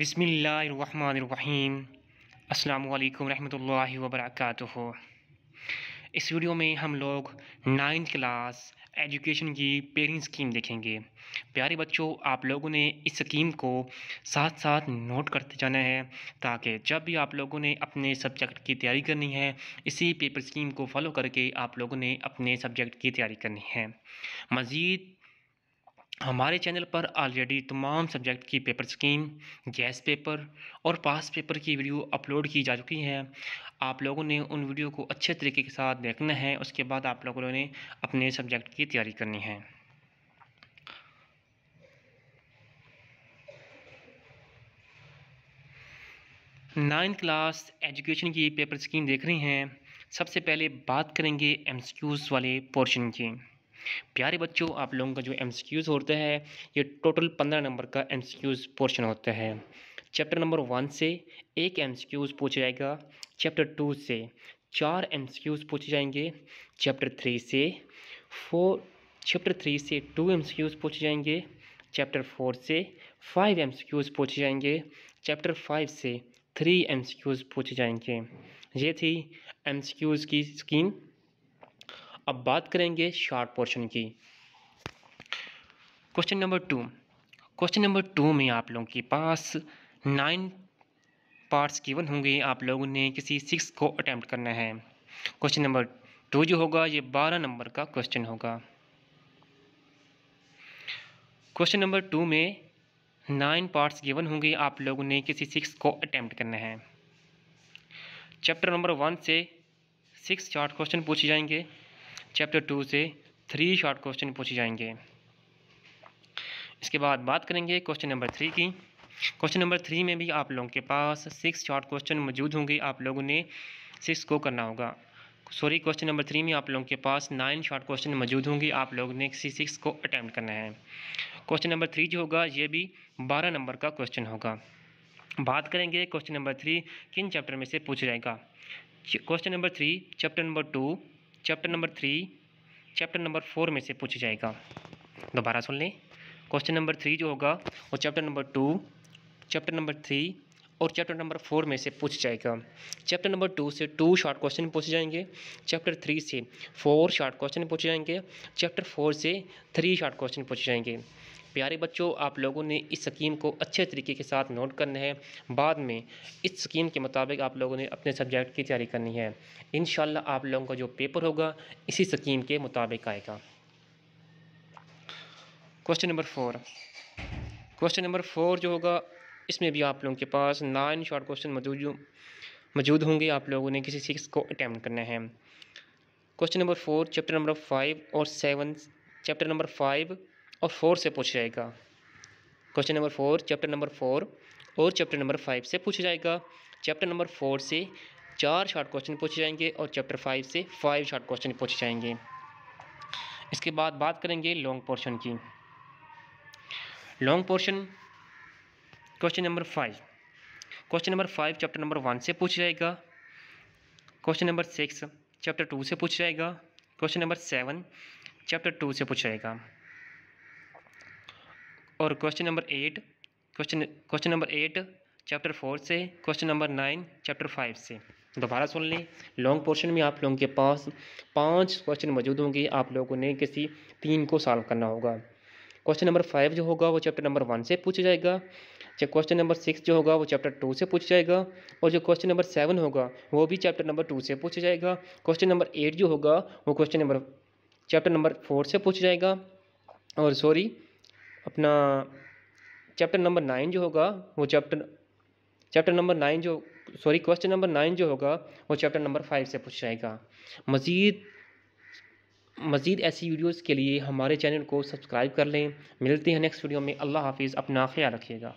बिसमीम अल्लाम रहमतुल्लाहि वबरकatuह इस वीडियो में हम लोग नाइन्थ क्लास एजुकेशन की पेरिंग स्कीम देखेंगे प्यारे बच्चों आप लोगों ने इस स्कीम को साथ साथ नोट करते जाना है ताकि जब भी आप लोगों ने अपने सब्जेक्ट की तैयारी करनी है इसी पेपर स्कीम को फॉलो करके आप लोगों ने अपने सब्जेक्ट की तैयारी करनी है मज़ीद हमारे चैनल पर ऑलरेडी तमाम सब्जेक्ट की पेपर स्कीम गैस पेपर और पास पेपर की वीडियो अपलोड की जा चुकी हैं आप लोगों ने उन वीडियो को अच्छे तरीके के साथ देखना है उसके बाद आप लोगों ने अपने सब्जेक्ट की तैयारी करनी है नाइन्थ क्लास एजुकेशन की पेपर स्कीम देख रही हैं सबसे पहले बात करेंगे एमसीक्यूज़ वाले पोर्शन की प्यारे बच्चों आप लोगों का जो एम होता है ये टोटल पंद्रह नंबर का एम पोर्शन होता है चैप्टर नंबर वन से एक एम पूछ जाएगा चैप्टर टू से चार एम पूछे जाएंगे चैप्टर थ्री से फोर चैप्टर थ्री से टू एम पूछे जाएंगे चैप्टर फोर से फाइव एम पूछे जाएंगे चैप्टर फाइव से थ्री एम पूछे जाएंगे ये थी एम की स्कीम अब बात करेंगे शॉर्ट पोर्शन की question number two question number two में आप लोगों के पास नाइन पार्ट्स गिवन होंगे आप लोगों ने किसी सिक्स को अटैम्प्ट करना है क्वेश्चन नंबर टू जो होगा ये बारह नंबर का क्वेश्चन होगा क्वेश्चन नंबर टू में नाइन पार्ट्स गिवन होंगे आप लोगों ने किसी सिक्स को अटैम्प्ट करना है चैप्टर नंबर वन से सिक्स चार्ट क्वेश्चन पूछे जाएंगे चैप्टर टू से थ्री शॉर्ट क्वेश्चन पूछे जाएंगे इसके बाद बात करेंगे क्वेश्चन नंबर थ्री की क्वेश्चन नंबर थ्री में भी आप लोगों के पास सिक्स शॉर्ट क्वेश्चन मौजूद होंगे आप लोगों ने सिक्स को करना होगा सॉरी क्वेश्चन नंबर थ्री में आप लोगों के पास नाइन शॉर्ट क्वेश्चन मौजूद होंगे आप लोगों ने सी सिक्स को अटैम्प्ट करना है क्वेश्चन नंबर थ्री जो होगा ये भी बारह नंबर का क्वेश्चन होगा बात करेंगे क्वेश्चन नंबर थ्री किन चैप्टर में से पूछ जाएगा question number three chapter number two chapter number three chapter number four में से पूछा जाएगा दोबारा सुन लें क्वेश्चन नंबर थ्री जो होगा वो chapter number two chapter number three और चैप्टर नंबर फोर में से पूछ जाएगा चैप्टर नंबर टू से टू शॉर्ट क्वेश्चन पूछे जाएंगे चैप्टर थ्री से फोर शॉर्ट क्वेश्चन पूछे जाएंगे चैप्टर फोर से थ्री शॉर्ट क्वेश्चन पूछे जाएंगे प्यारे बच्चों आप लोगों ने इस स्कीम को अच्छे तरीके के साथ नोट करना है बाद में इस स्कीम के मुताबिक आप लोगों ने अपने सब्जेक्ट की तैयारी करनी है इन आप लोगों का जो पेपर होगा इसी स्कीम के मुताबिक आएगा question number four question number four जो होगा इसमें भी आप लोगों के पास नाइन शॉर्ट क्वेश्चन मौजूद मौजूद होंगे आप लोगों ने किसी सिक्स को अटैम्प्ट करना है question number four chapter number five और सेवन चैप्टर नंबर फाइव और फोर से पूछा जाएगा question number four chapter number four और चैप्टर नंबर फाइव से पूछा जाएगा चैप्टर नंबर फोर से चार शार्ट क्वेश्चन पूछे जाएंगे और चैप्टर फाइव से फाइव शार्ट क्वेश्चन पूछे जाएंगे इसके बाद बात करेंगे लॉन्ग पोर्शन की long portion question number five question number five chapter number one से पूछ जाएगा question number six chapter two से पूछ जाएगा question number seven chapter two से पूछ जाएगा और question number eight question question number eight chapter four से question number nine chapter five से दोबारा सुन लें लॉन्ग पोर्शन में आप लोगों के पास पांच क्वेश्चन मौजूद होंगे आप लोगों ने किसी तीन को सॉल्व करना होगा क्वेश्चन नंबर फाइव जो होगा वो चैप्टर नंबर वन से पूछा जाएगा जो क्वेश्चन नंबर सिक्स जो होगा वो चैप्टर टू से पूछा जाएगा और जो क्वेश्चन नंबर सेवन होगा वो भी चैप्टर नंबर टू से पूछा जाएगा क्वेश्चन नंबर एट जो होगा वो question number chapter number four से पूछा जाएगा और सॉरी अपना चैप्टर नंबर नाइन जो होगा वो चैप्टर चैप्टर नंबर नाइन जो सॉरी क्वेश्चन नंबर नाइन जो होगा वो चैप्टर नंबर फाइव से पूछ जाएगा मज़ीद मज़ीद ऐसी वीडियोस के लिए हमारे चैनल को सब्सक्राइब कर लें मिलते हैं नेक्स्ट वीडियो में अल्लाह हाफिज़ अपना ख्याल रखिएगा